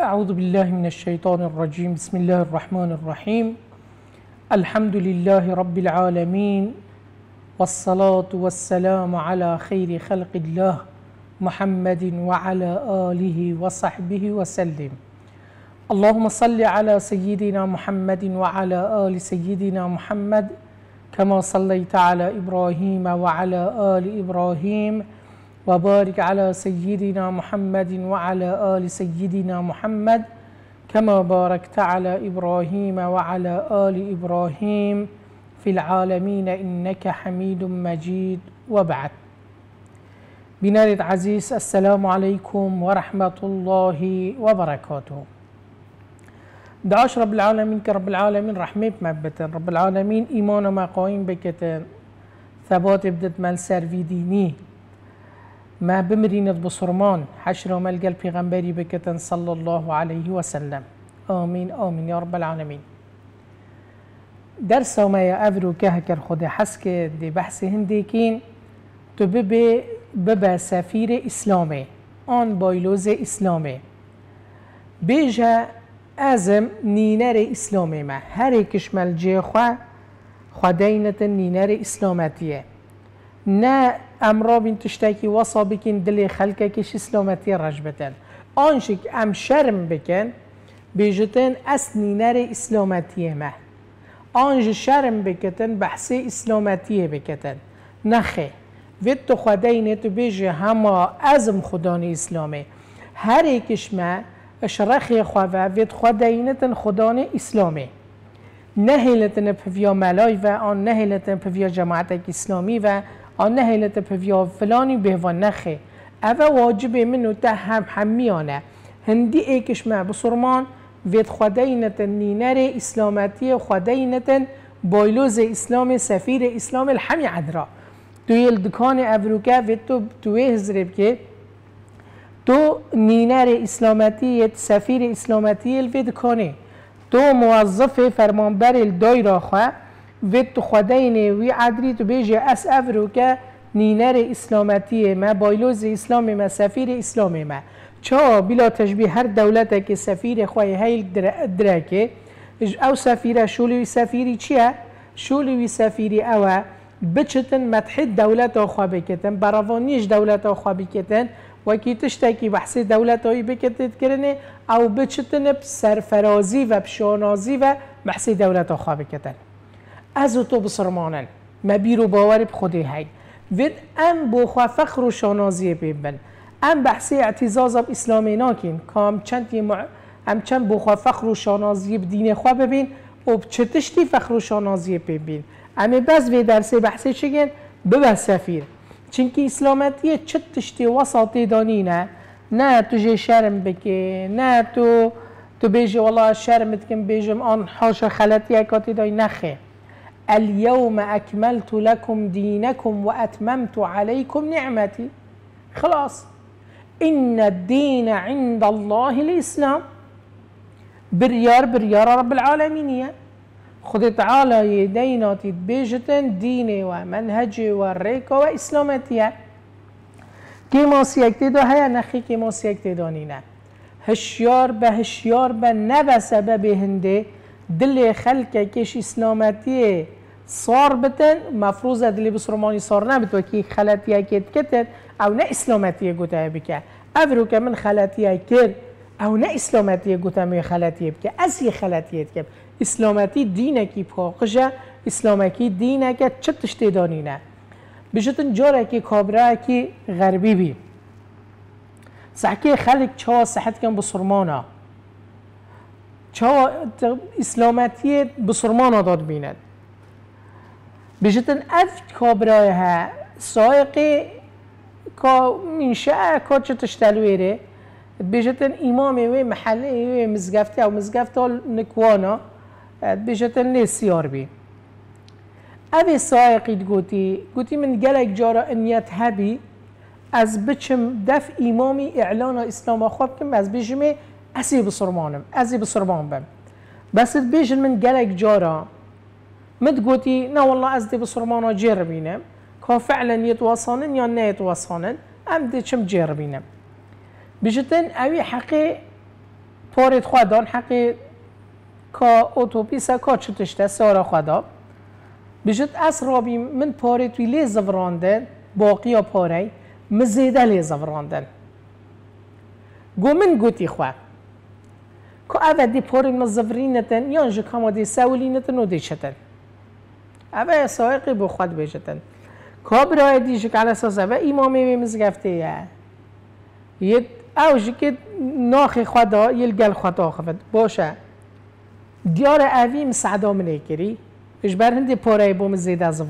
أعوذ بالله من الشيطان الرجيم بسم الله الرحمن الرحيم الحمد لله رب العالمين والصلاة والسلام على خير خلق الله محمد وعلى آله وصحبه وسلم اللهم صل على سيدنا محمد وعلى آل سيدنا محمد كما صليت على إبراهيم وعلى آل إبراهيم وبارك على سيدنا محمد وعلى آل سيدنا محمد كما باركت على إبراهيم وعلى آل إبراهيم في العالمين إنك حميد مجيد وبعد بنار العزيز السلام عليكم ورحمة الله وبركاته دعاش رب العالمين كرب العالمين رحمة مبتن رب العالمين إيمان ما قائم بكتن ثبات بدت من سر في ديني ما بمرینت بصرمان حشر و في پیغمبری بكتن صلى الله عليه وسلم آمين آمين يا رب العالمين درس ما يا افرو كهكر خد حسك دي بحث هنديكين کین ببا سفير إسلامي آن بايلوز إسلامي بيجا ازم نینر إسلامي ما هر کشمل جيخوا خدينة نينار إسلاماتية نا ام رابین تشتکی واسا بکن دل خلکه کش اسلامتی رجبتن آنشک ام شرم بکن بیجتن اصلی نر اسلامتی مه آنج شرم بکتن بحث اسلامتی بکتن نخه وید تو خدای تو بیجه همه ازم خدان اسلامه هر یکش مه اشرخ خواه وید خداینتن خدان اسلامه نهلتن پویا ملای و آن نهلتن پویا جماعتک اسلامی و آن هیلت پفیا فلانی بهوان نخه او واجب منو هم همیانه هندی ایکش ما بسرمان وید اینتن نینر اسلامتی اینتن بایلوز اسلام سفیر اسلام الحمی عدرا دویل دکان افروکه وید تو توی هزره که تو نینر اسلامتی سفیر اسلامتی الوید کنه تو موظف فرمانبر دایرا خواه ویت خداین وی عدری تو بیجه اس افرو که نینر اسلامتی ما بایلوز اسلام ما سفیر اسلام ما چا بلا تشبیه هر دولت که سفیر خواهی هیل درکه او سفیر شولی سفیری چیه؟ شولی سفیری اوه بچتن متحد دولت آخوا بکتن براوانیش دولت آخوا بکتن و کی تشتکی بحث دولت هایی بکتت کرنه او بچتن سرفرازی و بشانازی و بحث دولت آخوا بکتن از تو بسرمانن ما بیرو باور بخودی های، وید ام بو فخر و شانازی ببن ام بحث اعتزاز اسلامی ناکین کام چند مع... ام چند بو فخر و شانازی دین خوا ببین و چتشتی فخر و شانازی ببین ام بس به درس بحث چگن ببه سفیر چونکی اسلامتی چه تشتی وسطی دانی نه نه تو شرم بکی نه تو تو بیجی والله شرمت کن بیجم آن حاش خلطی اکاتی دای نخه اليوم أكملت لكم دينكم وأتممت عليكم نعمتي خلاص إن الدين عند الله الإسلام بريار بريار رب العالمين خذ تعالى يدينا تتبيجتن ديني ومنهجي والريكة وإسلامتي كما سيكتدو هيا نخي كما سيكتدو نينا هشيار به هشيار به نبسه به دل خلک کش اسلامتی صار بتن مفروض دل بسرمانی صار نبت و کی خلطی کت کتن او نه اسلامتی گوته بکه او رو که من خلطی کرد او نه اسلامتی گوته می خلطی بکه از یه خلطی کب اسلامتی دینه کی پاقشه اسلامکی دین که چه تشتی دانی نه بجتن جار که کابره که غربی بی سحکه خلق چه صحت کن بسرمانه چا اسلامتی بسرمان آداد بیند بجتن افت کابرای ها سایقی کا منشه کا چه تشتلویره بجتن امام و محله و مزگفتی او مزگفت نکوانا بجتن نه سیار بی سایقید سایقی گوتی گوتی من گلک جارا انیت هبی از بچم دف امامی اعلان اسلام خواب کم از بجمه ئەسی بسڕمانم ئەزی بسڕمان بم بس بیشن من گەلێک جارا مد گوتی نه والله از دی جر ناوەله ئەس دێ بسڕمانە یا نه یتواسانن ام دی چم جر بینم بژتن اوی حقی پارێت خوادان حقی که ئۆتۆپیسە کا که تشتە سارا خوادا بژت از رابی من پارێت توی لی لێ باقی ها پارەی مزیده لی زەڤڕاندن گو من گوتی خواه كأبا دي بورين مزفرينة ينجي كما دي ساولينة وديشة أبا سائقي بخواد بيشة دی ديشك على أساس أبا إمامي بمزغفته یه اوجی که ناخ خدا یه گل خدا خفت باشه دیار اویم صدا منیکری اش برهن هند پاره بوم زید از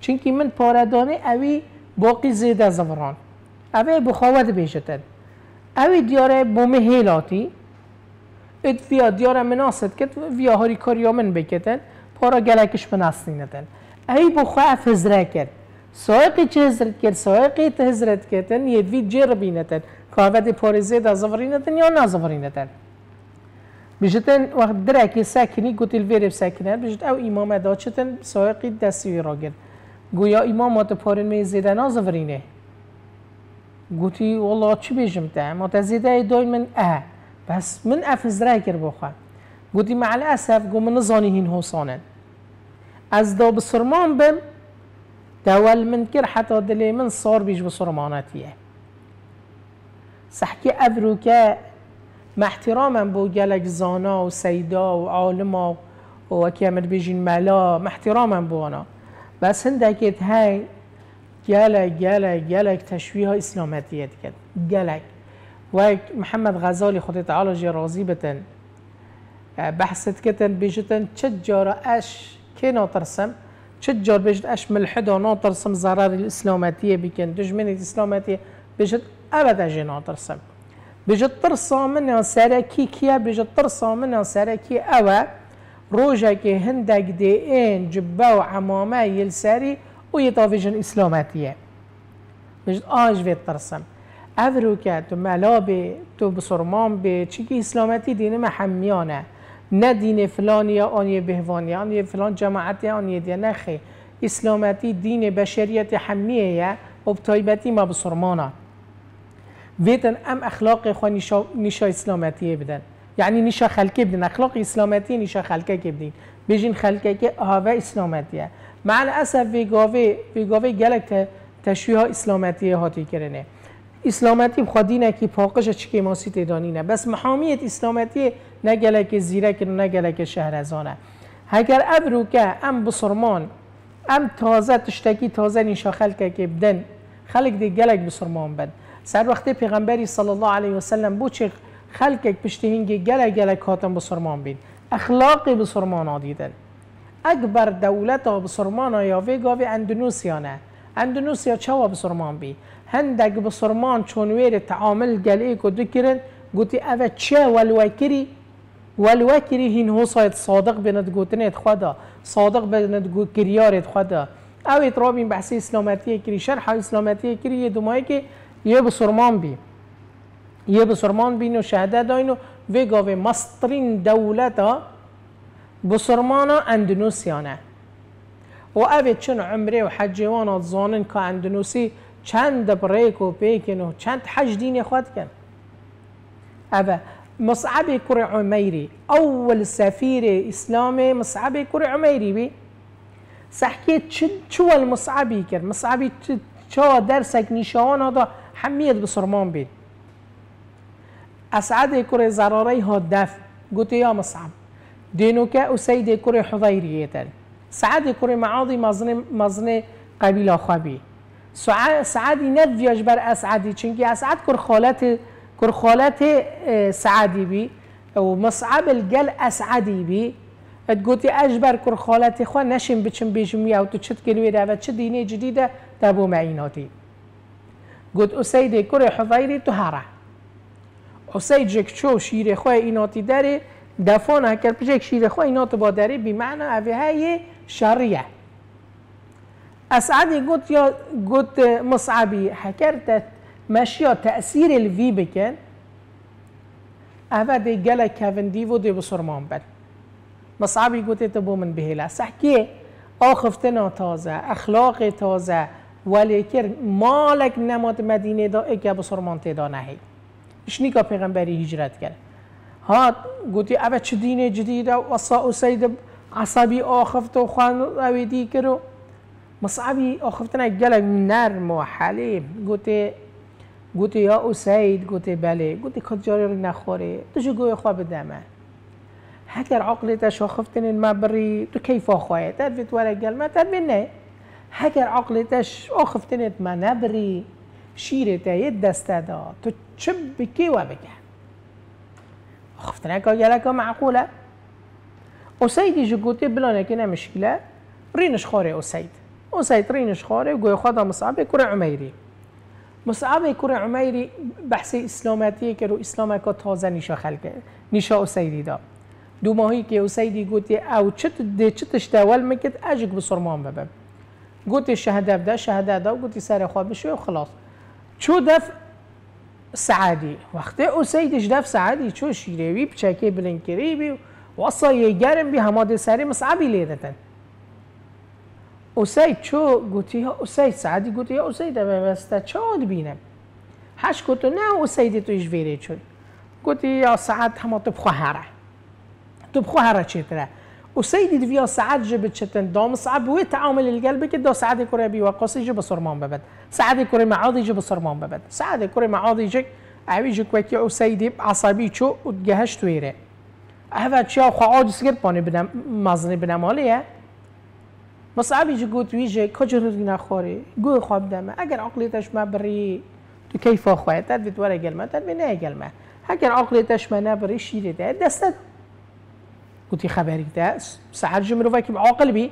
چون من پاره دانه اوی باقی زید از وران اوی بخواهد بیشتن اوی دیاره بوم هیلاتی ات ویا دیار من آسد کت ویا هاری کاری آمن بکتن پارا گلکش من اصنی ای بو خواف کرد سایقی چه هزرت کرد سایقی ته هزرت کتن یه وی جر بینتن که اوید پارزه در زفری یا نزفری نتن بجتن وقت درکی سکنی گوتی الویر سکنه بجت او امام ادا چتن سایقی دستی را گرد گویا امامات پارن می زیده نزفری نه گوتی والله چی بجمتن ما تزیده دای من اه بس من افز اگر بخواه گویی معل اصف گو من زانی هین سانه از دا بسرمان بم دول من کر حتی دلی من صار بیش بسرماناتیه سحکی ابرو که هم بو گلک زانا و سیدا و عالما و اکی امر بیجین ملا محترام بو آنا بس هندکت های گلک گلک گلک تشویه اسلامتیه دیگه گلک محمد غزالي خدای تعالی جی راضی بتن آه، بحثت کتن بیجتن چه جارا اش که ناترسم چه جار بیجت اش ملحدا ناترسم ضرر الاسلامتیه بکن دشمن الاسلامتیه بیجت ابدا جی ناترسم بیجت ترسا من سرکی کیا بیجت ترسا من سرکی اوا روجا که هندک دی این جبه و عمامه یل سری و یه تاویجن اسلامتیه بیجت آج وید ترسم و ملاب و بسرمان به چی که اسلامتی دین محمیانه نه دین فلان یا آن بهوانی، بهوان یا فلان جماعت یا آن دیه نخی اسلامتی دین بشریت حمیه یا ابتایبتی ما ها ویتن ام اخلاق خواه نیشا, نیشا اسلامتی بدن یعنی نیشا خلکه بدن اخلاق اسلامتی نیشا خلکه که بدین بیجین خلکه که آوه اسلامتیه معنی اصف ویگاوه ویگاوه گلک تشویه ها اسلامتیه هاتی کرنه اسلامتی خودی نکی پاکش چکی ماسی تیدانی نه بس محامیت اسلامتی نگله که زیره نه نگله که شهرزانه هگر ابرو که ام بسرمان ام تازه تشتکی تازه نیشا خلک که بدن خلق دی گلک بسرمان بدن. سر وقت پیغمبری صلی الله علیه وسلم بو چه که پشت هنگی گلک گلک هاتم بسرمان بین اخلاقی بسرمان آدیدن اکبر دولت ها بسرمان ها یا وی گاوی اندونوسیانه اندونوسیا چه ها بسرمان بی هندك بصرمان شون چون تعامل قال ايكو دكرن کرن گوتی تشا چه والوکری هين هو سایت صادق بنت گوتنید خدا صادق بنت گو خدا او اترابين این اسلاماتيه كري شرح اسلاماتيه كري یه دومایی که یه به سرمان بی یه به سرمان شهده داينو و وگا به مسترین دولت ها و اوه چون عمره و حجوانات زانن که اندونوسی چند بڕێک و پێکن و چەند حەج دینێ خواتکەن ئەە مصعبی کوڕی عمەیری ئەوول سەفیرێ ئیسلامێ مصعبی کوڕی عمەیری بی سەحکێ چوال مصعبی کرد مصعبی چەوە دەرسێک نیشەوانەدا حەمیت بسرمان بید اسعد کر زەرارەی ها دف گوتی یا مصعب دێنوکە و سەیدی کوڕی سعد کر معاضی مزن مەزنێ قەبیلا خوابی سعدی نه بر اسعدی چونکی اسعد کر خالت کر سعدی بی و مصعب الجل اسعدی بی گوتی اجبر کر خالت خوا نشین بچم بیجمی او تو چت گلوی و چه دینه جدیده ده معیناتی گوت اسید کر حضیری تو هره جک چو شیر خواه ایناتی داره دفانه کرد پجک شیر خواه ایناتو با داره بی معنی اوه های شریه اسعدي قلت يا قلت مصعبي حكرت ماشيا تاثير الفي بكن اول دي قال كيفن ديفو دي بسرمان بد مصعبي قلت تبو من بهلا سحكي اخفتنا تازه اخلاق تازه ولی که مالک نماد مدینه دا اگه بسرمان تیدا نهی شنیکا پیغمبری هجرت کرد ها گوتی اوه چه دین جدید و سید عصبی آخفت و خوان رویدی کرد؟ مصعبي أخفتنا الجلج من نار محله قلت قلت يا أسيد قلت بله قلت قد جاري نخوره تو گوی خواب دمه شو خفتن أخفتن المبري تو كيف أخوه تدفت ولا قلمه تدفنه هگر عقلتش أخفتن منبري شیرت یه دسته دا تو چه بکی و بگه خفتنه که گلک معقوله اسیدی جو گوتی بلانه که نمشکله رینش خوره اسید ومسیطرین و گوی خدا مصعب کره عمیری. مصعب کره عمیری بحث اسلامتی که رو اسلام که تازه نیشا خلقه نیشا سیدی دا دو ماهی که سیدی گوتی او چت ده چتش دول مکت اجک بسرمان ببب گوتی شهده بده شهده دا گوتی سر خواب بشه و خلاص چو دف سعادی وقتی او سیدش دف سعادی چو شیروی بچکه بلنکری بی و گرم بی هماده سری مصعبی لیدتن ئۆسای چو گوتی ئۆسای سعدی گوتی ئۆسەی دەمەبەستە چۆت بینم هەش گوت نه نه ئۆسەیدی تویش ویره چۆی گوتی یا سعات هەمە تو بخوهره، تو بخوا هەرە چێترە وسيدي دفيا سعد جبت شتن دام صعب وتعامل القلب كده سعادة كوري بي وقاسي جب سرمان ببد سعادة كوري معادی جب سرمان ببد سعادة كوري معاضي جك عوي جك وكي وسيدي عصبي شو وتجهش تويره هذا شيء خواجس قرباني بنا مزني بنا ماليه مصعب قوت ویجی کجا رینا خوری قو خواب دمه اگر عقلیتش ما بری تو کیف خواه تد بیت ولا تد بی نه گلمه اگر عقلیتش ما نبری شیری ده دستت قوتی خبری ده سعر رو فاکی عقل بی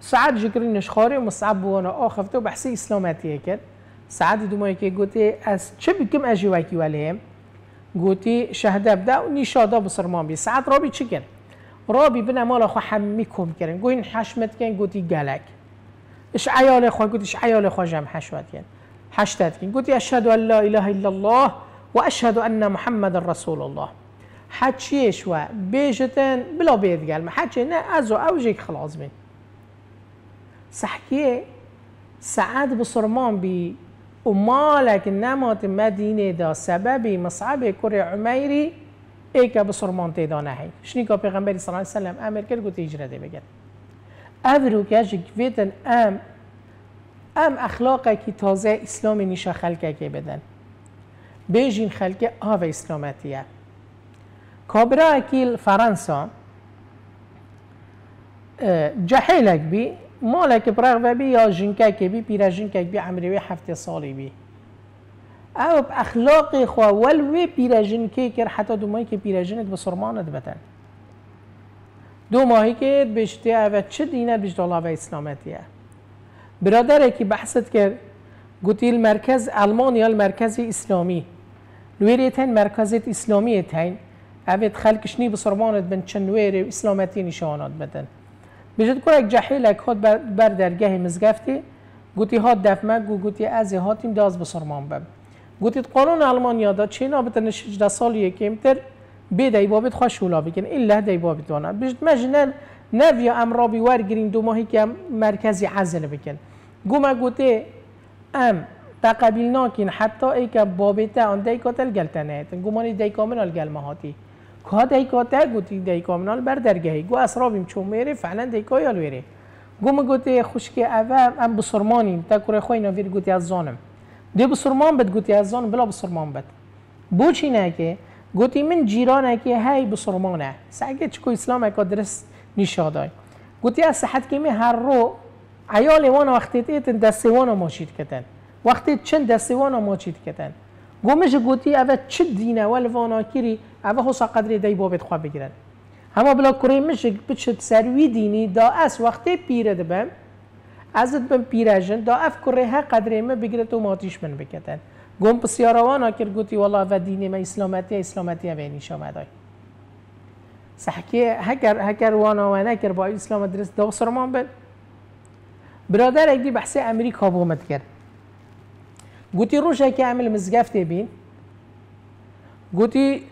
سعد جگری خوری و مصعب بوانا آخفته و بحث اسلامتی کرد سعد دومایی که گوتی از چه بکم اجیوکی ولیم گوتی شهده بده و نیشاده بسرمان بی سعد را بی رابی به نمال خو حمی کم کردن گوین حشمت کن گوتی گلک اش عیال خو اش عیال خو جمع حشمت کن حشتت کن گوتی اشهد ان لا اله الا الله و اشهد ان محمد رسول الله حچیش و بیشتن بلا بید گلم حچی نه ازو که خلاص بین سحکیه سعد بسرمان بی و مالک نمات مدینه دا سببی مصعب کر عمیری ای که به سرمان تیدا نهی که پیغمبری صلی اللہ علیه وسلم امر کرد گوتی هیچ بگن اولو که گویتن ام ام اخلاق که تازه اسلام نیشا خلقه که بدن بیجین خلقه آو اسلامتیه کابرا اکیل فرانسا جحیلک بی مالک برغ بی یا جنکک بی پیرا جنکک بی عمروی هفته سالی بی او اخلاق خو ول وی پیرژن که کر حتی دو ماهی که پیرژنت به سرمانت بتن دو ماهی که بشتی او چه دینت بشته الله و اسلامتیه برادر که بحثت کرد گوتی المرکز المانیا المرکز اسلامی لویریتن مرکزیت اسلامی تین اوید خلقش نی بسرمانت بن چند ویر اسلامتی نشانات بدن بجد کرک جحیل اک خود بر درگه مزگفتی گوتی ها دفمه گو گوتی از هاتیم داز بسرمان گوتید قانون آلمانیا دا چینا دا 16 سالیه کمتر بی دای بابت خواه شولا بکن الا دای بابت دانا بجد مجنن نویا امرابی دو ماهی که مرکزی عزل بکن گوما گوته ام قبیل ناکین حتی ای که بابتا آن دای کاتل گلتنه گمانی دای کامنال گل مهاتی که دای کاته گوتی دای کامنال بر درگهی گو اسرابیم چون میره فعلا دی کایال ویره گوما گوته خوشک اوه ام بسرمانیم تا کوره خواه اینا گوتی از زانم دی بسرمان بد گوتی از زان بلا بسرمان بد بو چی نکه گوتی من جیران که هی بسرمانه سعی چکو اسلام اکا درست نشادای گوتی از صحت که می هر رو عیال وان وقتی تیت دستی وان ماشید کتن وقتی چند دستی وان ماشید کتن گومش گوتی اوه چه دینه ول وانا کری اوه حسا قدری دی بابت خواه بگیرن همه بلا کره مشه بچه سروی دینی دا از وقتی پیره دبم ازت بن پیرجن دا اف کره ها قدر ما بگیرت و ماتیش من بکتن گم پسیاروان کرد گوتی والا و دین ما اسلامتی اسلامتی بینیش آمده سحکه هکر هکر وانا و نکر با اسلام درست دا سرمان بد برادر اگدی بحث امریکا بومد کرد گوتی روشه که عمل مزگفته بین گوتی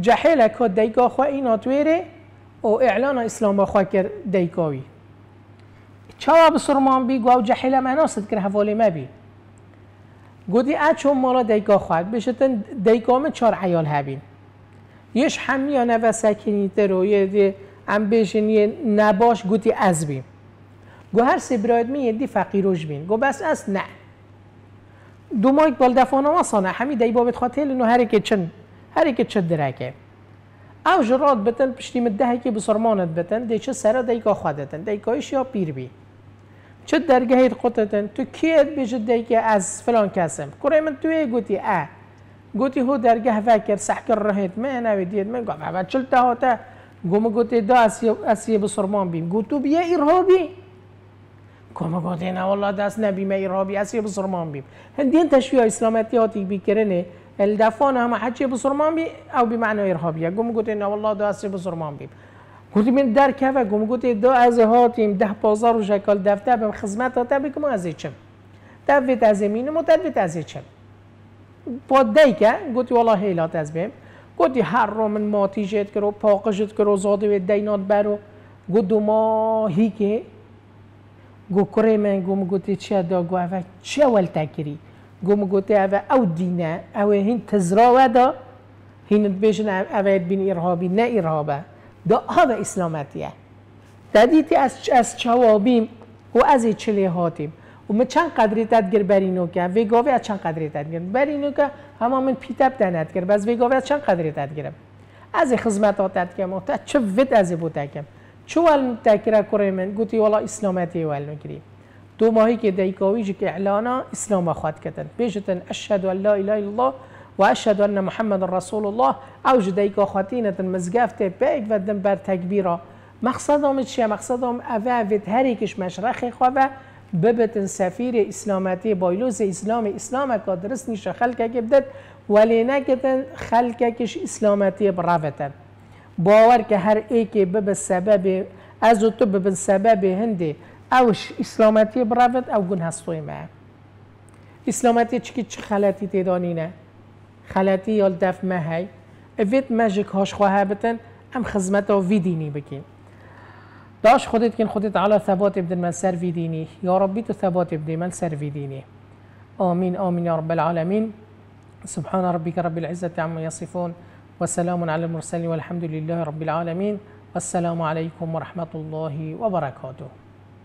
جحیل که دیگا خواه این او اعلان اسلام خواه کرد دیگاوی چاوا سرمان بی گاو جحیل مناست که حوالی مبی گودی اچو مالا دیگا خواهد بشه تن دیگام چار عیال هبین یش همیا و سکینیت رو یه ام نباش گودی از بیم گو هر سی براید می فقی فقیروش بین گو بس از نه دو مایک بال دفانه ما سانه همی دی بابت خاطر نو هر که چن هر که چه درکه او جراد بتن پشتیم دهی که بسرمانت بتن چه سره دیگا خودتن دیگایش یا پیر بی چه دەرگەهی خودتن تو کێت بێژت که از فلان کسیم کره من توی گوتی ئە گوتی هو دەرگە فکر سحکر سەحکە من ناوی دێت من گۆ بابەت چل تاوتە گومە گوتی دا ئەسیە بسرمان بین گوتو بیە ئیرهۆبی نه گوتێنە دست نبیم ایرهابی ئیرهۆبی ئەسیە بسرمان بیم هەندین تەشویە ئیسلامەتیاتی بیکردێ الدافۆن هەمە حەچێ بسرمان بی ئەو گو ئیرهۆبیە گوم الله وڵا داسی بسرمان بیم گفتیم من در که و گم گوتی دو از هاتیم ده بازار و شکل دفتر به خدمت هاته بکم از چم دویت از امینم و دویت از چم با دی که گفتی والا حیلات از بیم گوتی هر رو من ماتی جد کرو پاقشت کرو زاده و دینات برو گفت دو ماهی که گو کره من گم گفتی چه دا گو اوه چه اول تکری گم گفتی اوه او دینه اوه هین تزراوه دا بیشن اوه بین ارهابی نه ارهابه دعا به اسلامتیه تا از از چوابیم و از چلی هاتیم و من چند قدری تد گر برینو که گاوی از چند قدری تد بر اینو که همه من پیتب دند و بس گاوی از چند قدری تد از خدمت ها تد تا چه وید از بوده کم چه ول تکره کره من گوتی والا اسلامتی ول نگری دو ماهی که دیکاویش که اعلانا اسلام خواهد کردن بیشتن اشهد ان لا اله الله وأشهد أن محمد رسول الله اوجد ایک خاتينة مزگفت پیک و دن بر تکبیرا مقصدم چیه؟ مقصدم اوه وید هر یکش مشرخ ببتن سفیر اسلامتی بایلوز اسلام اسلام که درست نیشه خلکه که بدد ولی نکتن خلکه کش اسلامتی باور که هر ایکی بب سبب از تو بب سبب هندی اوش اسلامتی برافت او گن هستوی ما اسلامتی چکی چه خلطی تیدانی نه خەلەتی یۆل دەف مەهەی ئەێت هاش هۆشخواها بتن خزمته في ديني بكين داش خودت كين خودت على ثبات ابن من سر في ديني يا ربي ثبات ابن من سر في ديني آمين آمين يا رب العالمين سبحان ربك رب العزة عما يصفون وسلام على المرسلين والحمد لله رب العالمين والسلام عليكم ورحمة الله وبركاته